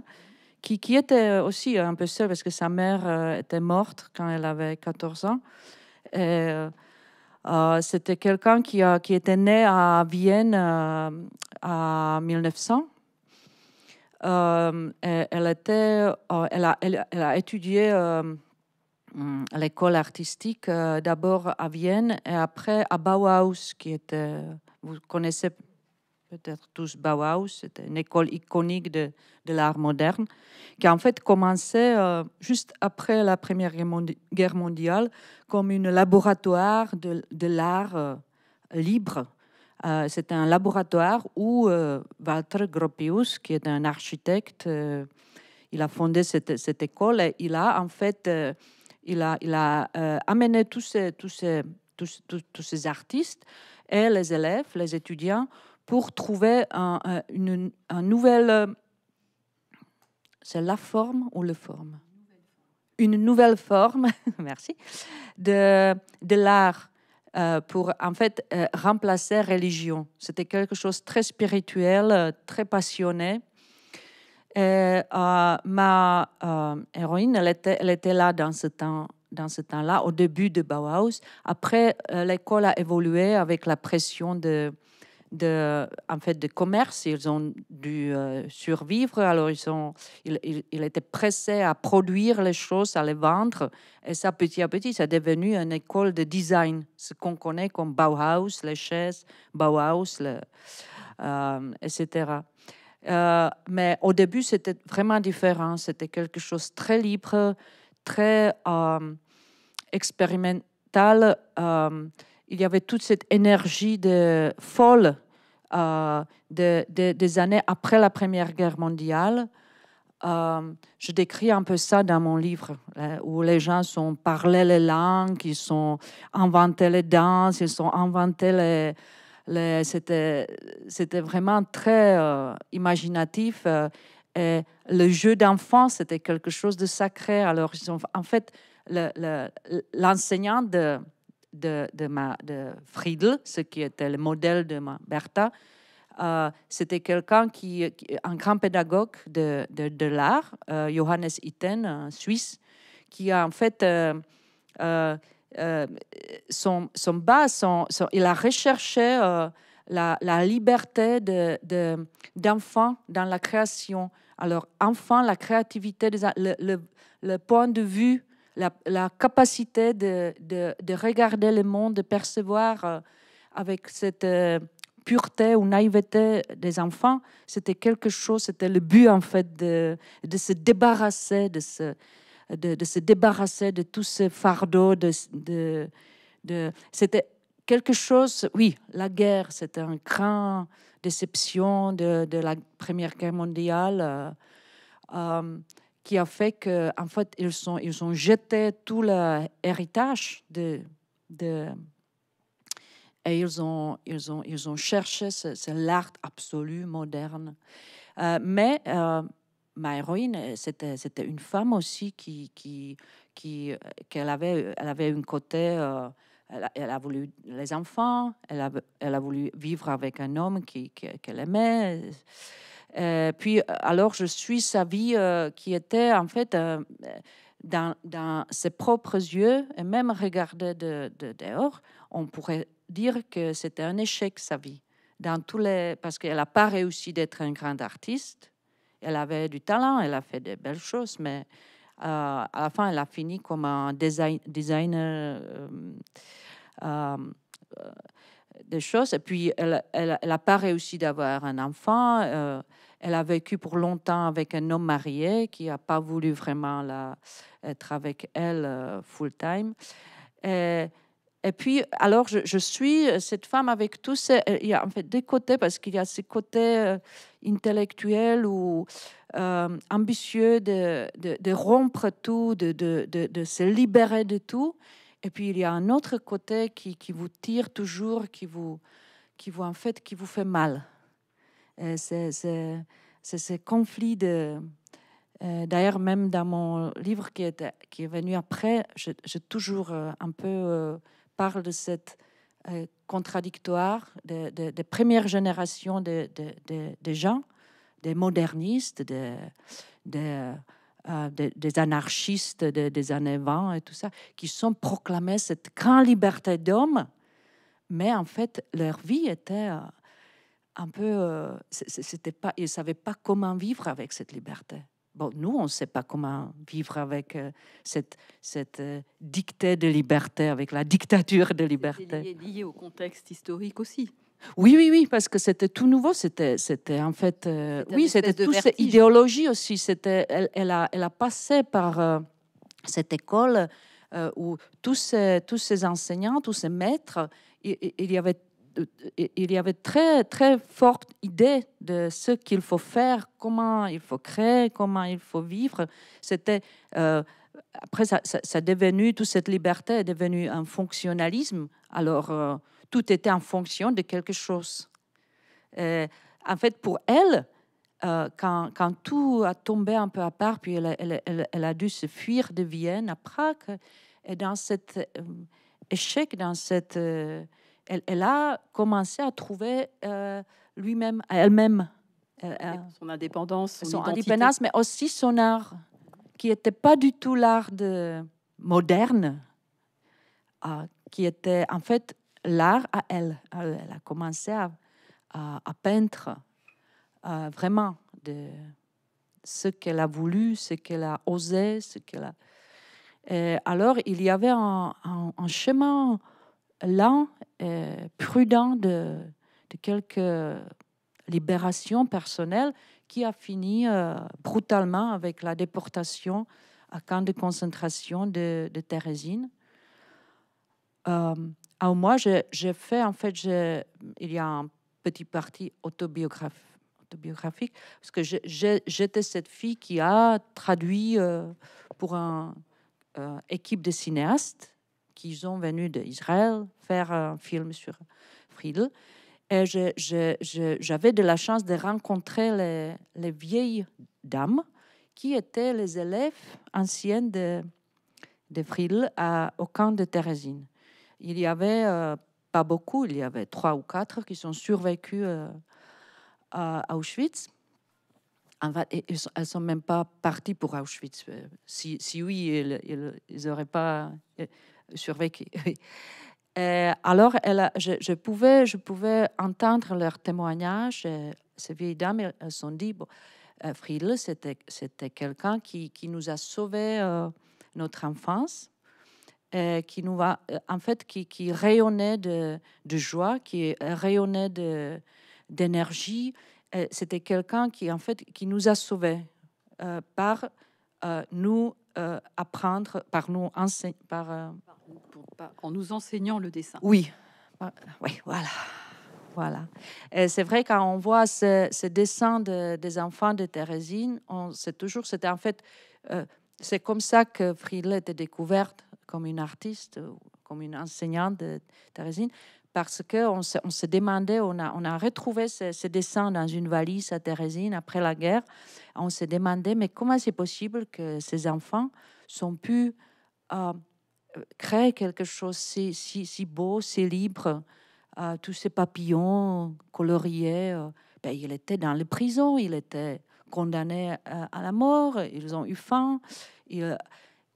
qui, qui était euh, aussi un peu seule parce que sa mère euh, était morte quand elle avait 14 ans. Et, euh, c'était quelqu'un qui, euh, qui, était né à Vienne euh, en 1900. elle, a, étudié à l'école artistique, d'abord à Vienne et après à Bauhaus, qui était, vous connaissez peut-être tous Bauhaus, c'était une école iconique de, de l'art moderne, qui a en fait commencé euh, juste après la Première Guerre mondiale comme un laboratoire de, de l'art euh, libre. Euh, c'est un laboratoire où Walter Gropius, qui est un architecte, il a fondé cette, cette, école et il a en fait il a, il a amené tous ces, tous tous, tous, tous ces artistes et les élèves, les étudiants pour trouver un, une, nouvelle, euh, C'est la forme ou le forme Une nouvelle forme, merci, de, de l'art. Euh, pour en fait euh, remplacer religion. C'était quelque chose de très spirituel, très passionné. ma héroïne, elle était, elle était, là dans ce temps dans ce temps-là, au début de Bauhaus. Après, l'école a évolué avec la pression de, de, en fait, de commerce. Ils ont dû euh, survivre. Alors, ils, ont, ils, étaient pressés à produire les choses, à les vendre. Et ça, petit à petit, ça est devenu une école de design, ce qu'on connaît comme Bauhaus, les chaises, Bauhaus, euh, etc. Euh, mais au début, c'était vraiment différent. C'était quelque chose de très libre, très expérimental il y avait toute cette énergie de, folle euh, des années après la Première Guerre mondiale. Euh, je décris un peu ça dans mon livre, euh, où les gens sont parlé les langues, ils sont inventé les danses, ils sont inventé les... c'était vraiment très imaginatif. et le jeu d'enfant, c'était quelque chose de sacré. Alors, en fait, l'enseignant de de, de, de ce qui était le modèle de ma Bertha, euh, c'était quelqu'un qui, un grand pédagogue de, l'art, euh, Johannes Itten, un Suisse, qui a en fait euh, son, son bas, son, il a recherché la, la, liberté d'enfants dans la création. Alors, enfant la créativité, le point de vue la, capacité de, regarder le monde, de percevoir euh, avec cette euh, pureté ou naïveté des enfants, c'était quelque chose, c'était le but en fait de, se débarrasser de ce, de, se débarrasser de tous ces fardeaux. De, c'était quelque chose, oui, la guerre, c'était un grand déception de, la Première Guerre mondiale. Euh, qui a fait que en fait ils sont ils ont jeté tout l'héritage de, de et ils ont, ils ont, ils ont cherché l'art absolu, moderne. Euh, mais euh, ma héroïne, c'était, c'était une femme aussi qui, qui, qui qu'elle avait, elle avait un côté, euh, elle, a, elle, a voulu les enfants, elle a, elle a voulu vivre avec un homme qui, qu'elle aimait. Euh, puis, euh, alors, je suis sa vie euh, qui était en fait dans, ses propres yeux, et même regardée de, dehors, on pourrait dire que c'était un échec sa vie. Dans tous les, parce qu'elle n'a pas réussi d'être un grand artiste. Elle avait du talent, elle a fait de belles choses, mais à la fin, elle a fini comme un design, designer des choses. Et puis, elle n'a pas réussi d'avoir un enfant. Euh, elle a vécu pour longtemps avec un homme marié qui n'a pas voulu vraiment la, être avec elle euh, full-time. Et, puis, alors, je, suis euh, cette femme avec tous ces... Il y a en fait des côtés, parce qu'il y a ce côtés intellectuels ou ambitieux de, de, rompre tout, de, de se libérer de tout. Et puis il y a un autre côté qui, qui vous tire toujours, qui vous, qui vous en fait, qui vous fait mal. Euh, c'est ce conflit de. Euh, d'ailleurs, même dans mon livre qui est, qui est venu après, j'ai toujours euh, un peu parle de cette contradictoire des premières générations de, de, gens, des modernistes, des euh, des, anarchistes des années 20 et tout ça, qui sont proclamés cette grande liberté d'homme, mais en fait, leur vie était euh, un peu. Euh, c'était pas, ils ne savaient pas comment vivre avec cette liberté. Bon, nous, on ne sait pas comment vivre avec cette, cette dictée de liberté, avec la dictature de liberté. C'est lié, au contexte historique aussi. Oui, oui, oui, parce que c'était tout nouveau. C'était, c'était en fait, euh, oui, c'était toute cette idéologie aussi. C'était, elle, a, passé par euh, cette école euh, où tous ces, tous ces enseignants, tous ces maîtres, il, y avait il y avait très très forte idée de ce qu'il faut faire, comment il faut créer, comment il faut vivre. C'était après ça, devenu toute cette liberté est devenue un fonctionnalisme. Alors tout était en fonction de quelque chose. Euh, en fait, pour elle, euh, quand, tout a tombé un peu à part, puis elle, a dû se fuir de Vienne à Prague, et dans cet euh, échec, dans cette, elle, a commencé à trouver lui-même, elle-même. son indépendance, son, indépendance, mais aussi son art, qui n'était pas du tout l'art de moderne, qui était en fait l'art à elle. Euh, elle. a commencé à, peindre euh, vraiment de ce qu'elle a voulu, ce qu'elle a osé, ce qu'elle a... Euh, alors, il y avait un, chemin lent et prudent de, quelques libérations personnelles qui a fini brutalement avec la déportation à camp de concentration de, de Thérésine. Alors ah, moi, j'ai fait, en fait, il y a un petit parti autobiographique, autobiographique parce que j'étais cette fille qui a traduit euh, pour une euh, équipe de cinéastes qui sont venus d'Israël faire un film sur Friedel. Et j'avais de la chance de rencontrer les, les, vieilles dames qui étaient les élèves anciennes de, de Friedel à, au camp de Thérésine il y avait, euh, pas beaucoup, il y avait trois ou quatre qui sont survécus euh, à Auschwitz. elles ne sont même pas parties pour Auschwitz. Euh, si, oui, ils n'auraient pas survécu. alors, je, pouvais, je pouvais entendre leurs témoignages. ces vieilles dames, elles, sont dit, bon, c'était quelqu'un qui, nous a sauvé notre enfance. Euh, qui nous va, euh, en fait, qui, rayonnait de, joie, qui euh, rayonnait de, d'énergie. c'était quelqu'un qui, en fait, qui nous a sauvés par nous apprendre, par nous enseigner, par, en nous enseignant le dessin. Oui, oui, voilà. Voilà. c'est vrai quand on voit ce, ce dessin des enfants de Thérésine, on, c'est toujours, c'était en fait, c'est comme ça que a était découverte comme une artiste, comme une enseignante de Thérésine, parce qu'on se, on demandait, on a, on a retrouvé ces, dessins dans une valise à Thérésine après la guerre. On se demandait, mais comment c'est possible que ces enfants sont pu euh, créer quelque chose si, si, beau, si libre, euh, tous ces papillons coloriés. Euh, ben, il était dans les prisons, il était condamné à la mort, ils ont eu faim.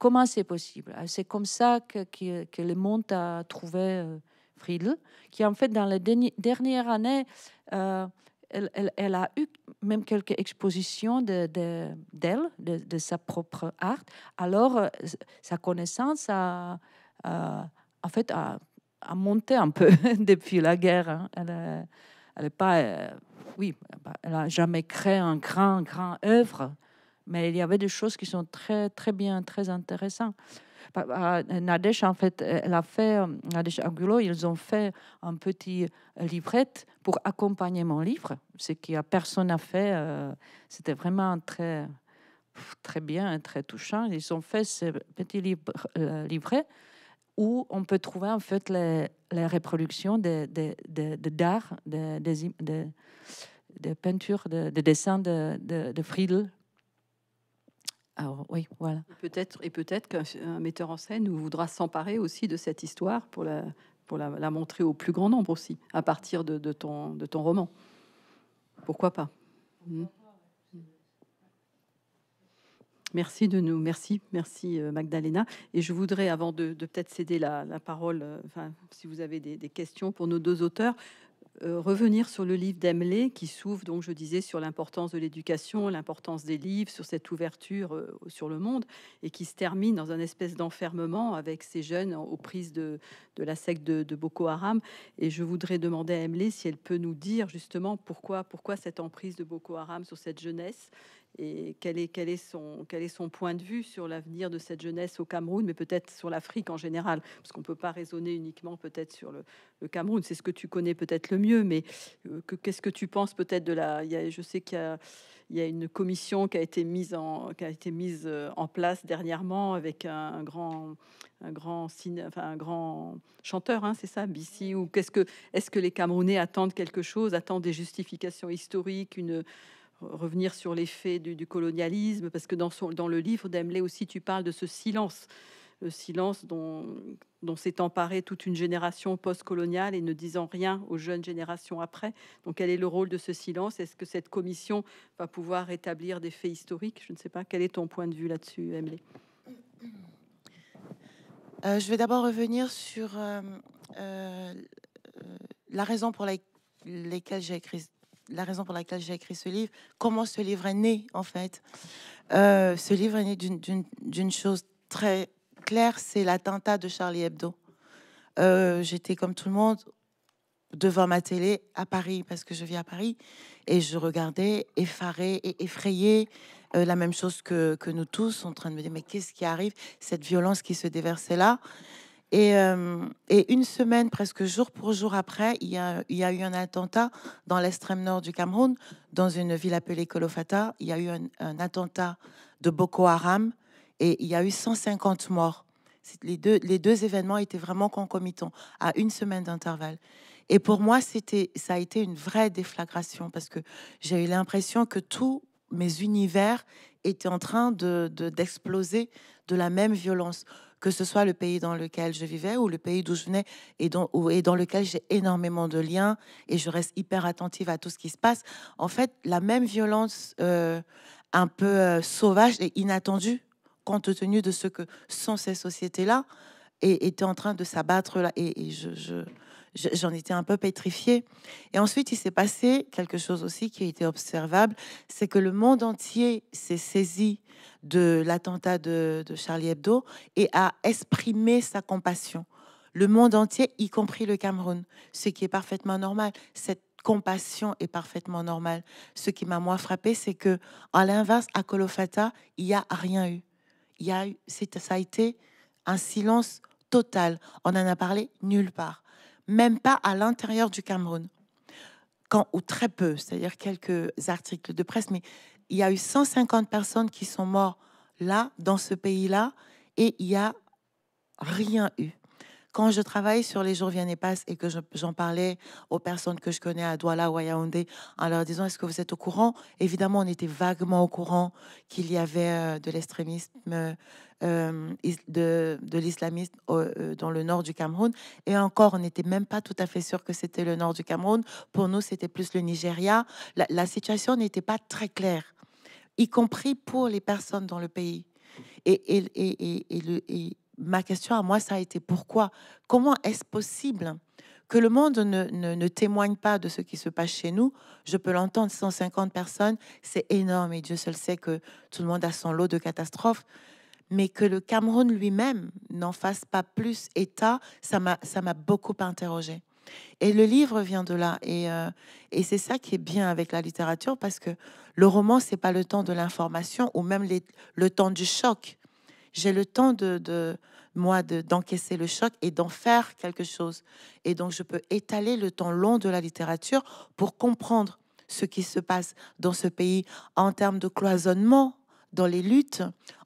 Comment c'est possible euh, C'est comme ça que, que, le monde a trouvé euh, Friedel, qui en fait, dans les dernières années, euh, elle, a eu même quelques expositions d'elle, de, de, sa propre art. Alors, sa connaissance a, en fait, a, monté un peu depuis la guerre. Hein. Elle pas, oui, n'a jamais créé un grand, grand œuvre mais il y avait des choses qui sont très, très bien, très intéressantes. Nadège, en fait, elle a fait, Angulo, ils ont fait un petit livrette pour accompagner mon livre, ce qui a personne à fait. Euh, c'était vraiment très, très bien, très touchant. Ils ont fait ce petit euh, livret où on peut trouver en fait les, reproductions de, de, de, d'art, des, peintures, des dessins de, de Friedel, oui, voilà. Peut-être et peut-être qu'un metteur en scène voudra s'emparer aussi de cette histoire pour la pour la, montrer au plus grand nombre aussi, à partir de, ton de ton roman. Pourquoi pas hmm. Merci de nous, merci, merci euh, Magdalena. Et je voudrais, avant de, peut-être céder la, parole, euh, enfin, si vous avez des questions pour nos deux auteurs, euh, revenir sur le livre d'Amlé, qui s'ouvre, donc je disais, sur l'importance de l'éducation, l'importance des livres, sur cette ouverture euh, sur le monde, et qui se termine dans un espèce d'enfermement avec ces jeunes aux prises de, la secte de, Boko Haram. Et je voudrais demander à Emelé si elle peut nous dire justement pourquoi cette emprise de Boko Haram sur cette jeunesse et quel est, est son, est son point de vue sur l'avenir de cette jeunesse au Cameroun, mais peut-être sur l'Afrique en général, parce qu'on ne peut pas raisonner uniquement peut-être sur le, Cameroun, c'est ce que tu connais peut-être le mieux, mais euh, qu'est-ce que tu penses peut-être de la... je sais qu'il y a, une commission qui a été mise en, qui a été mise euh, en place dernièrement avec un, grand... Un grand, un grand chanteur, hein, c'est ça, Bissi, ou qu'est-ce que, est-ce que les Camerounais attendent quelque chose, attendent des justifications historiques, une, revenir sur les faits du, colonialisme, parce que dans, le livre d'Emley aussi, tu parles de ce silence, le silence dont, s'est emparée toute une génération post-coloniale et ne disant rien aux jeunes générations après. Donc quel est le rôle de ce silence Est-ce que cette commission va pouvoir établir des faits historiques Je ne sais pas. Quel est ton point de vue là-dessus, Emily euh, je vais d'abord revenir sur euh, euh, la raison pour laquelle j'ai écrit la raison pour laquelle j'ai écrit ce livre, comment ce livre est né en fait. Euh, ce livre est né d'une chose très claire, c'est l'attentat de Charlie Hebdo. Euh, j'étais comme tout le monde devant ma télé à Paris, parce que je vis à Paris, et je regardais effaré et effrayé euh, la même chose que, que nous tous, en train de me dire, mais qu'est-ce qui arrive, cette violence qui se déversait là. Et, euh, et, une semaine, presque jour pour jour après, il y a, eu un attentat dans l'extrême nord du Cameroun, dans une ville appelée Kolofata. Il y a eu un, attentat de Boko Haram et il y a eu 150 morts. Les deux, les deux événements étaient vraiment concomitants à une semaine d'intervalle. Et pour moi, c'était, ça a été une vraie déflagration parce que j'ai eu l'impression que tous mes univers étaient en train de, d'exploser de la même violence que ce soit le pays dans lequel je vivais ou le pays d'où je venais et dans, et dans lequel j'ai énormément de liens et je reste hyper attentive à tout ce qui se passe. En fait, la même violence euh, un peu euh, sauvage et inattendue compte tenu de ce que sont ces sociétés-là était en train de s'abattre là. Et, je j'en étais un peu pétrifiée. Et ensuite, il s'est passé quelque chose aussi qui a été observable, c'est que le monde entier s'est saisi de l'attentat de, Charlie Hebdo et a exprimé sa compassion. Le monde entier, y compris le Cameroun, ce qui est parfaitement normal. Cette compassion est parfaitement normale. Ce qui m'a moins frappé, c'est que, à l'inverse, à Kolofata, il n'y a rien eu. Il y a eu, ça a été un silence total. On n'en a parlé nulle part même pas à l'intérieur du Cameroun. Quand, ou très peu, c'est-à-dire quelques articles de presse, mais il y a eu 150 personnes qui sont mortes là, dans ce pays-là, et il n'y a rien eu. Quand je travaille sur les jours viennent et passent et que j'en parlais aux personnes que je connais à Douala ou à Yaoundé, en leur disant est-ce que vous êtes au courant Évidemment, on était vaguement au courant qu'il y avait euh, de l'extrémisme euh, de, l'islamisme euh, dans le nord du Cameroun. Et encore, on n'était même pas tout à fait sûr que c'était le nord du Cameroun. Pour nous, c'était plus le Nigeria. La, situation n'était pas très claire, y compris pour les personnes dans le pays. Et, ma question à moi, ça a été pourquoi Comment est-ce possible que le monde ne, ne, témoigne pas de ce qui se passe chez nous, je peux l'entendre, 150 personnes, c'est énorme et Dieu seul sait que tout le monde a son lot de catastrophes, mais que le Cameroun lui-même n'en fasse pas plus état, ça m'a beaucoup interrogé. Et le livre vient de là. Et, euh, et c'est ça qui est bien avec la littérature, parce que le roman, c'est pas le temps de l'information ou même le temps du choc. J'ai le temps de, de moi d'encaisser le choc et d'en faire quelque chose. Et donc, je peux étaler le temps long de la littérature pour comprendre ce qui se passe dans ce pays en termes de cloisonnement, dans les luttes,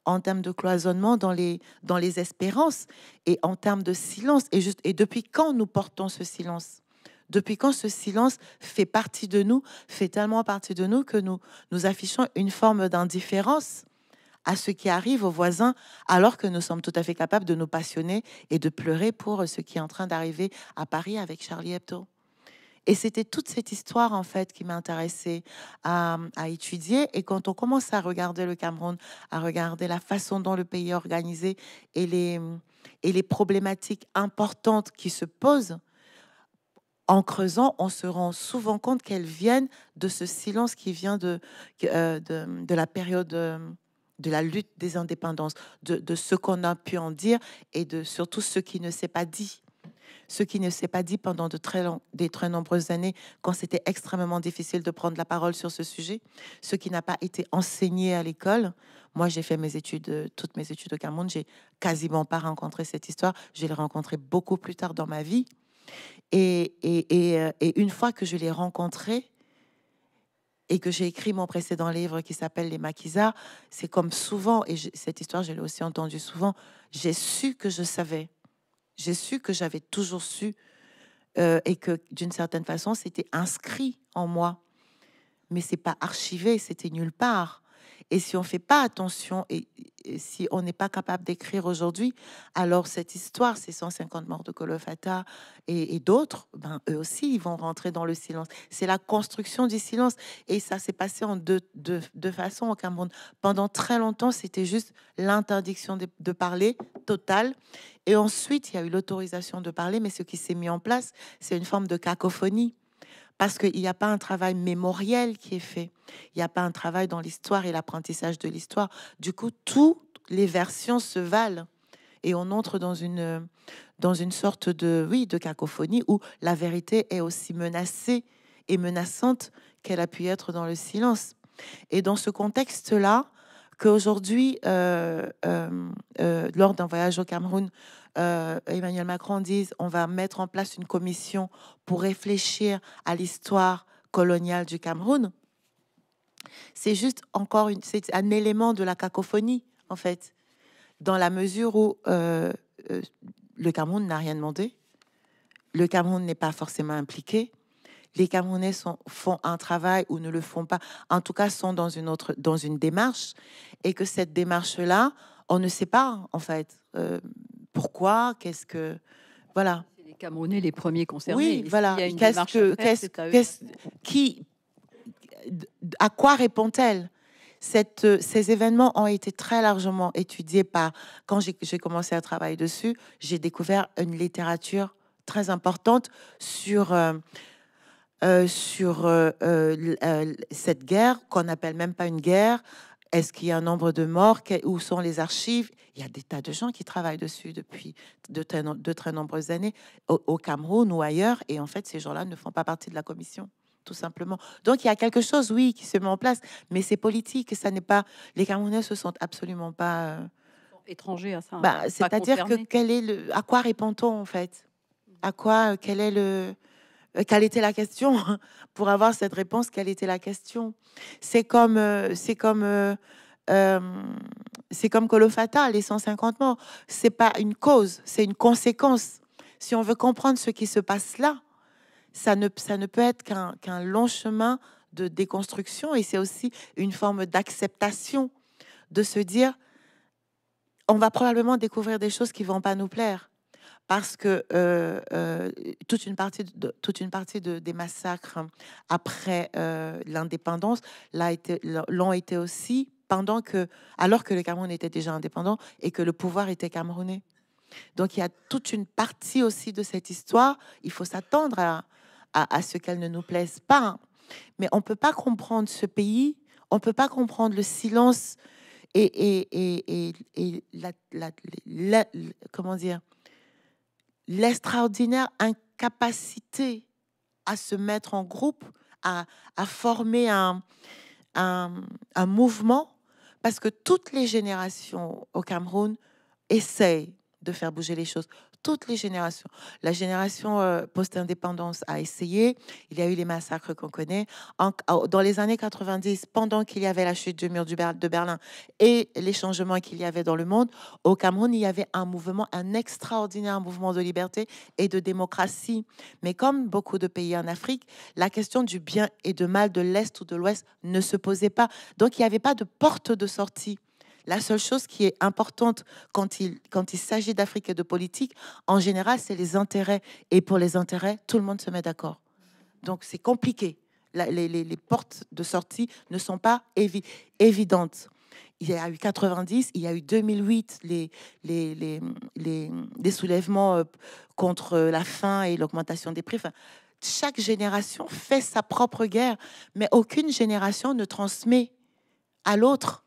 en termes de cloisonnement dans les, dans les espérances et en termes de silence. Et, juste, et depuis quand nous portons ce silence Depuis quand ce silence fait partie de nous, fait tellement partie de nous que nous, nous affichons une forme d'indifférence à ce qui arrive aux voisins, alors que nous sommes tout à fait capables de nous passionner et de pleurer pour ce qui est en train d'arriver à Paris avec Charlie Hebdo. Et c'était toute cette histoire, en fait, qui m'intéressait à, à, étudier. Et quand on commence à regarder le Cameroun, à regarder la façon dont le pays est organisé et les, problématiques importantes qui se posent, en creusant, on se rend souvent compte qu'elles viennent de ce silence qui vient de, euh, de, la période euh, de la lutte des indépendances, de, de ce qu'on a pu en dire et de surtout ce qui ne s'est pas dit ce qui ne s'est pas dit pendant de très, des très nombreuses années quand c'était extrêmement difficile de prendre la parole sur ce sujet, ce qui n'a pas été enseigné à l'école. Moi, j'ai fait mes études, euh, toutes mes études au Cameroun, j'ai quasiment pas rencontré cette histoire, je l'ai rencontrée beaucoup plus tard dans ma vie. Euh, et, une fois que je l'ai rencontrée, et que j'ai écrit mon précédent livre qui s'appelle Les Maquisards, c'est comme souvent, et cette histoire, je l'ai aussi entendue souvent, j'ai su que je savais. J'ai su que j'avais toujours su euh, et que d'une certaine façon, c'était inscrit en moi. Mais c'est pas archivé, c'était nulle part. Et si on fait pas attention et, si on n'est pas capable d'écrire aujourd'hui, alors cette histoire, ces 150 morts de Kolofata et, d'autres, ben, eux aussi, ils vont rentrer dans le silence. C'est la construction du silence. Et ça s'est passé en deux, deux, deux façons au Cameroun. Pendant très longtemps, c'était juste l'interdiction de, de parler, totale. Et ensuite, il y a eu l'autorisation de parler, mais ce qui s'est mis en place, c'est une forme de cacophonie. Parce qu'il n'y a pas un travail mémoriel qui est fait. Il n'y a pas un travail dans l'histoire et l'apprentissage de l'histoire. Du coup, toutes les versions se valent. Et on entre dans une, dans une sorte de, oui, de cacophonie où la vérité est aussi menacée et menaçante qu'elle a pu être dans le silence. Et dans ce contexte-là, qu'aujourd'hui, euh, euh, euh, lors d'un voyage au Cameroun, Emmanuel Macron dise on va mettre en place une commission pour réfléchir à l'histoire coloniale du Cameroun. C'est juste encore une, c'est un élément de la cacophonie, en fait, dans la mesure où le Cameroun n'a rien demandé, le Cameroun n'est pas forcément impliqué les Camerounais font un travail ou ne le font pas, en tout cas sont dans une autre, dans une démarche, et que cette démarche-là, on ne sait pas en fait euh, pourquoi, qu'est-ce que, voilà. Les Camerounais les premiers concernés. Oui, voilà. qu'est-ce qui, à quoi répond-elle? Euh, ces événements ont été très largement étudiés par, quand j'ai commencé à travailler dessus, j'ai découvert une littérature très importante sur, euh, euh, sur euh, euh, cette guerre qu'on n'appelle même pas une guerre. Est-ce qu'il y a un nombre de morts Où sont les archives Il y a des tas de gens qui travaillent dessus depuis de très, nombreuses années au, Cameroun ou ailleurs. Et en fait, ces gens-là ne font pas partie de la commission, tout simplement. Donc, il y a quelque chose, oui, qui se met en place, mais c'est politique. Ça n'est pas. Les Camerounais se sentent absolument pas étrangers à ça. Hein. Bah, c'est-à-dire que quel est le, à quoi répond-on en fait À quoi Quel est le euh, quelle était la question Pour avoir cette réponse, quelle était la question C'est comme, euh, c'est comme, euh, c'est comme Colofata, les 150 morts. C'est pas une cause, c'est une conséquence. Si on veut comprendre ce qui se passe là, ça ne, ça ne peut être qu'un long chemin de déconstruction et c'est aussi une forme d'acceptation de se dire on va probablement découvrir des choses qui vont pas nous plaire parce que toute une partie, de, toute une partie des massacres après l'indépendance l'ont été aussi pendant que, alors que le Cameroun était déjà indépendant et que le pouvoir était camerounais. Donc il y a toute une partie aussi de cette histoire. Il faut s'attendre à, ce qu'elle ne nous plaise pas. Mais on ne peut pas comprendre ce pays, on ne peut pas comprendre le silence et, la, comment dire, l'extraordinaire incapacité à se mettre en groupe, à, former un, un, un, mouvement, parce que toutes les générations au Cameroun essayent de faire bouger les choses toutes les générations. La génération euh, post-indépendance a essayé. Il y a eu les massacres qu'on connaît. En, dans les années 90, pendant qu'il y avait la chute du mur de Berlin et les changements qu'il y avait dans le monde, au Cameroun, il y avait un mouvement, un extraordinaire mouvement de liberté et de démocratie. Mais comme beaucoup de pays en Afrique, la question du bien et du mal de l'Est ou de l'Ouest ne se posait pas. Donc il n'y avait pas de porte de sortie. La seule chose qui est importante quand il, quand il s'agit d'Afrique et de politique, en général, c'est les intérêts. Et pour les intérêts, tout le monde se met d'accord. Donc c'est compliqué. les, portes de sortie ne sont pas évidentes. Il y a eu 90, il y a eu 2008, les, les, les soulèvements euh, contre la faim et l'augmentation des prix. chaque génération fait sa propre guerre, mais aucune génération ne transmet à l'autre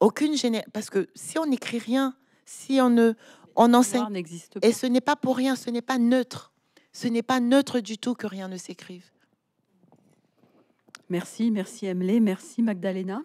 aucune Parce que si on n'écrit rien, si on ne on enseigne. Et ce n'est pas pour rien, ce n'est pas neutre. Ce n'est pas neutre du tout que rien ne s'écrive. Merci, merci Emelet, merci Magdalena.